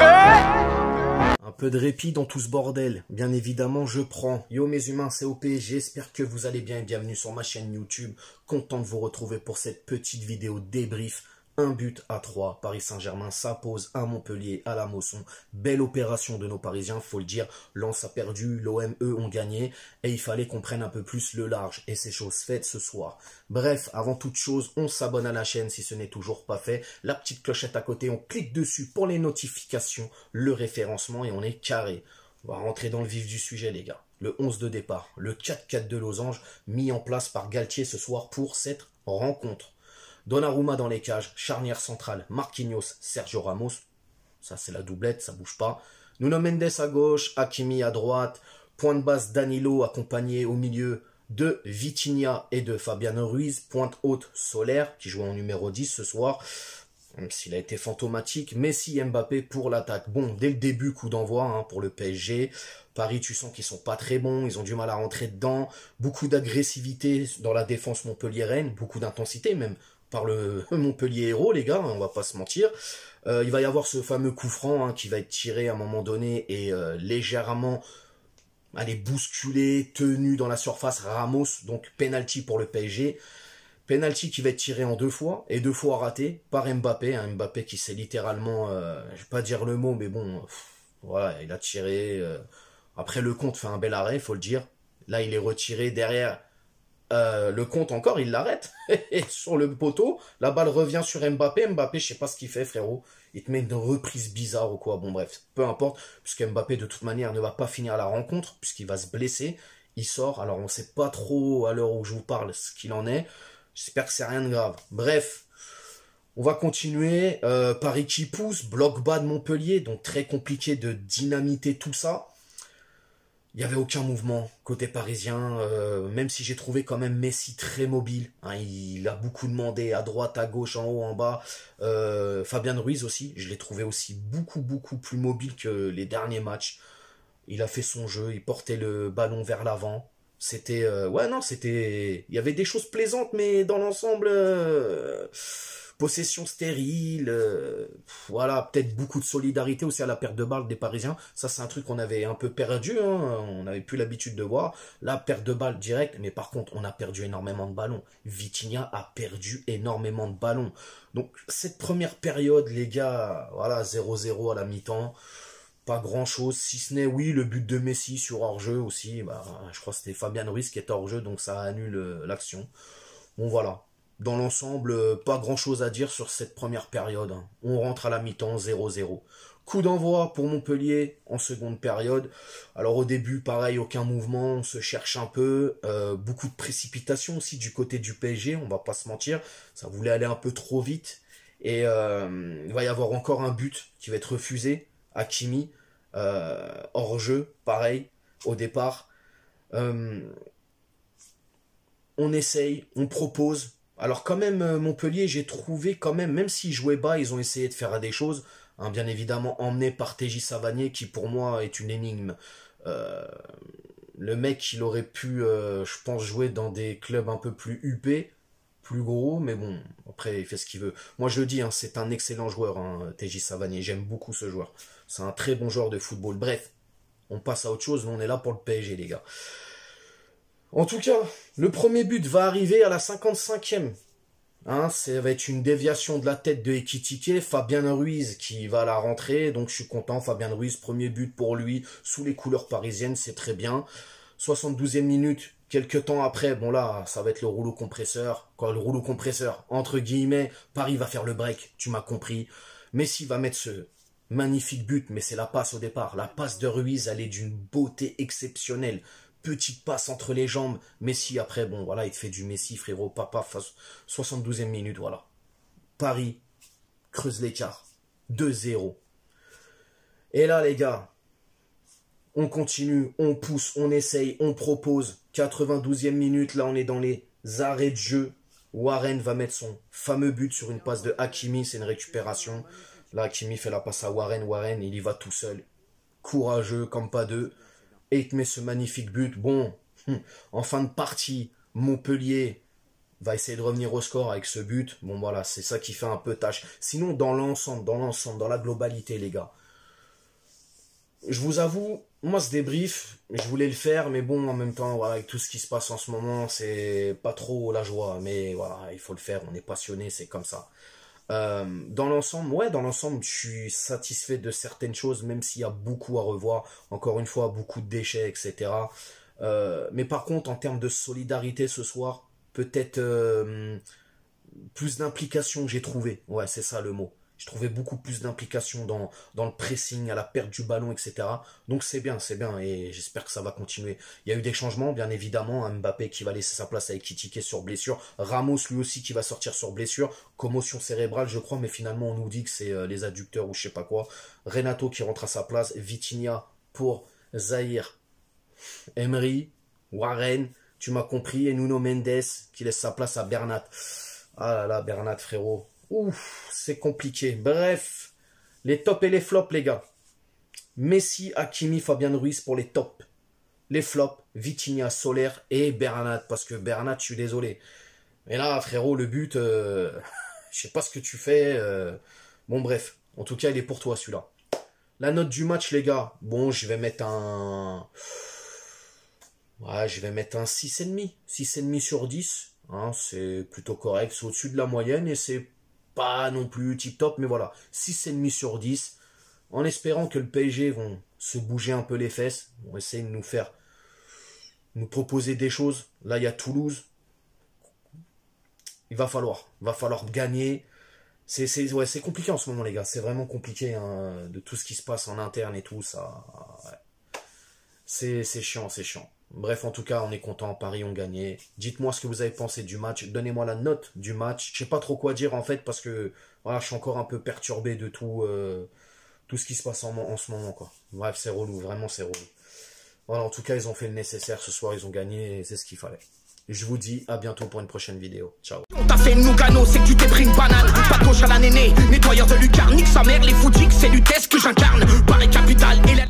Hein. Un peu de répit dans tout ce bordel. Bien évidemment, je prends. Yo mes humains, c'est OP. J'espère que vous allez bien et bienvenue sur ma chaîne YouTube. Content de vous retrouver pour cette petite vidéo débrief un but à trois, Paris Saint-Germain s'impose à Montpellier, à la Mosson. Belle opération de nos Parisiens, faut le dire. Lens a perdu, l'OME ont gagné. Et il fallait qu'on prenne un peu plus le large. Et c'est chose faite ce soir. Bref, avant toute chose, on s'abonne à la chaîne si ce n'est toujours pas fait. La petite clochette à côté, on clique dessus pour les notifications, le référencement et on est carré. On va rentrer dans le vif du sujet, les gars. Le 11 de départ, le 4-4 de losange mis en place par Galtier ce soir pour cette rencontre. Donnarumma dans les cages, charnière centrale, Marquinhos, Sergio Ramos. Ça, c'est la doublette, ça bouge pas. Nuno Mendes à gauche, Hakimi à droite, point de basse Danilo accompagné au milieu de Vitinha et de Fabiano Ruiz, pointe haute Solaire qui joue en numéro 10 ce soir, même s'il a été fantomatique, Messi Mbappé pour l'attaque. Bon, dès le début, coup d'envoi hein, pour le PSG. Paris, tu sens qu'ils sont pas très bons, ils ont du mal à rentrer dedans, beaucoup d'agressivité dans la défense montpelliéraine, beaucoup d'intensité même par le Montpellier Héros, les gars, hein, on va pas se mentir. Euh, il va y avoir ce fameux coup franc hein, qui va être tiré à un moment donné et euh, légèrement est bousculé, tenu dans la surface Ramos, donc penalty pour le PSG. Penalty qui va être tiré en deux fois et deux fois raté par Mbappé, hein, Mbappé qui s'est littéralement, euh, je vais pas dire le mot, mais bon, voilà, il a tiré. après le compte fait un bel arrêt, faut le dire. Là, il est retiré derrière euh, le compte encore, il l'arrête. sur le poteau, la balle revient sur Mbappé. Mbappé, je sais pas ce qu'il fait, frérot. Il te met une reprise bizarre ou quoi. Bon, bref, peu importe, puisque Mbappé, de toute manière, ne va pas finir la rencontre, puisqu'il va se blesser. Il sort. Alors, on sait pas trop à l'heure où je vous parle ce qu'il en est. J'espère que c'est rien de grave. Bref, on va continuer. Euh, Paris qui pousse, bloc bas de Montpellier, donc très compliqué de dynamiter tout ça il n'y avait aucun mouvement côté parisien, euh, même si j'ai trouvé quand même Messi très mobile. Hein. il a beaucoup demandé à droite, à gauche, en haut, en bas. Euh, Fabien Ruiz aussi, je l'ai trouvé aussi beaucoup, beaucoup plus mobile que les derniers matchs. Il a fait son jeu, il portait le ballon vers l'avant. C'était. Euh, ouais, non, c'était. Il y avait des choses plaisantes, mais dans l'ensemble possession stérile, euh, voilà, peut-être beaucoup de solidarité aussi à la perte de balle des Parisiens. Ça, c'est un truc qu'on avait un peu perdu, hein. on n'avait plus l'habitude de voir. La perte de balle directe, mais par contre, on a perdu énormément de ballons. Vitinha a perdu énormément de ballons. Donc, cette première période, les gars, voilà, 0-0 à la mi-temps pas grand chose, si ce n'est oui le but de Messi sur hors-jeu aussi, bah, je crois que c'était Fabian Ruiz qui était hors-jeu, donc ça annule euh, l'action. Bon voilà, dans l'ensemble, euh, pas grand chose à dire sur cette première période. Hein. On rentre à la mi-temps 0-0. Coup d'envoi pour Montpellier en seconde période. Alors au début, pareil, aucun mouvement, on se cherche un peu. Euh, beaucoup de précipitation aussi du côté du PSG, on va pas se mentir. Ça voulait aller un peu trop vite. Et euh, il va y avoir encore un but qui va être refusé à Kimi. hors jeu, pareil, au départ. on essaye, on propose, alors quand même, euh, Montpellier, j'ai trouvé quand même, même s'ils jouaient bas, ils ont essayé de faire des choses, hein, bien évidemment emmené par TJ Savanier, qui pour moi est une énigme. Euh, le mec, il aurait pu, euh, je pense, jouer dans des clubs un peu plus huppés, plus gros, mais bon, après, il fait ce qu'il veut. Moi, je le dis, hein, c'est un excellent joueur, hein, TJ Savanier, j'aime beaucoup ce joueur. C'est un très bon joueur de football. Bref, on passe à autre chose, mais on est là pour le PSG, les gars. En tout cas, le premier but va arriver à la 55e. Hein, ça va être une déviation de la tête de Ekitike, Fabien Ruiz qui va la rentrer, donc je suis content, Fabien Ruiz, premier but pour lui, sous les couleurs parisiennes, c'est très bien. 72e minute, quelques temps après, bon là, ça va être le rouleau compresseur, quoi, le rouleau compresseur, entre guillemets, Paris va faire le break, tu m'as compris. Messi va mettre ce magnifique but, mais c'est la passe au départ, la passe de Ruiz, elle est d'une beauté exceptionnelle petite passe entre les jambes. Messi, après, bon, voilà, il te fait du Messi, frérot, papa, face 72e minute, voilà. Paris creuse l'écart. 2-0. Et là, les gars, on continue, on pousse, on essaye, on propose. 92e minute, là, on est dans les arrêts de jeu. Warren va mettre son fameux but sur une passe de Hakimi, c'est une récupération. Là, Hakimi fait la passe à Warren, Warren, il y va tout seul. Courageux, comme pas deux et il te met ce magnifique but. Bon, en fin de partie, Montpellier va essayer de revenir au score avec ce but. Bon voilà, c'est ça qui fait un peu tâche. Sinon, dans l'ensemble, dans l'ensemble, dans la globalité, les gars. Je vous avoue, moi ce débrief, je voulais le faire, mais bon, en même temps, avec tout ce qui se passe en ce moment, c'est pas trop la joie. Mais voilà, il faut le faire, on est passionné, c'est comme ça. Euh, dans l'ensemble, ouais, dans l'ensemble, je suis satisfait de certaines choses, même s'il y a beaucoup à revoir. Encore une fois, beaucoup de déchets, etc. Euh, mais par contre, en termes de solidarité ce soir, peut-être euh, plus d'implication que j'ai trouvé. Ouais, c'est ça le mot. Je trouvais beaucoup plus d'implication dans, dans le pressing, à la perte du ballon, etc. Donc c'est bien, c'est bien, et j'espère que ça va continuer. Il y a eu des changements, bien évidemment. Hein, Mbappé qui va laisser sa place à Ekitike sur blessure. Ramos lui aussi qui va sortir sur blessure. Commotion cérébrale, je crois, mais finalement on nous dit que c'est euh, les adducteurs ou je sais pas quoi. Renato qui rentre à sa place. Vitinha pour Zahir. Emery, Warren, tu m'as compris. Et Nuno Mendes qui laisse sa place à Bernat. Ah là là, Bernat frérot, Ouf, c'est compliqué. Bref, les tops et les flops, les gars. Messi, Hakimi, Fabien Ruiz pour les tops. Les flops, Vitinha, Soler et Bernat. Parce que Bernat, je suis désolé. Mais là, frérot, le but, je euh, je sais pas ce que tu fais. Euh. bon, bref. En tout cas, il est pour toi, celui-là. La note du match, les gars. Bon, je vais mettre un... Ouais, je vais mettre un 6,5. 6,5 sur 10. Hein, c'est plutôt correct. C'est au-dessus de la moyenne et c'est pas non plus tip top, mais voilà, 6,5 sur 10, en espérant que le PSG vont se bouger un peu les fesses, vont essayer de nous faire, nous proposer des choses. Là, il y a Toulouse, il va falloir, va falloir gagner. C'est ouais, c'est compliqué en ce moment les gars, c'est vraiment compliqué hein, de tout ce qui se passe en interne et tout ça. c'est chiant, c'est chiant. Bref, en tout cas, on est content. Paris ont gagné. Dites-moi ce que vous avez pensé du match. Donnez-moi la note du match. Je sais pas trop quoi dire en fait parce que voilà, je suis encore un peu perturbé de tout, euh, tout ce qui se passe en, ce moment quoi. Bref, c'est relou. Vraiment, c'est relou. Voilà, en tout cas, ils ont fait le nécessaire ce soir. Ils ont gagné et c'est ce qu'il fallait. Je vous dis à bientôt pour une prochaine vidéo. Ciao. On fait c'est banane. à nettoyeur de sa mère, les c'est du test que j'incarne. Paris capital et la...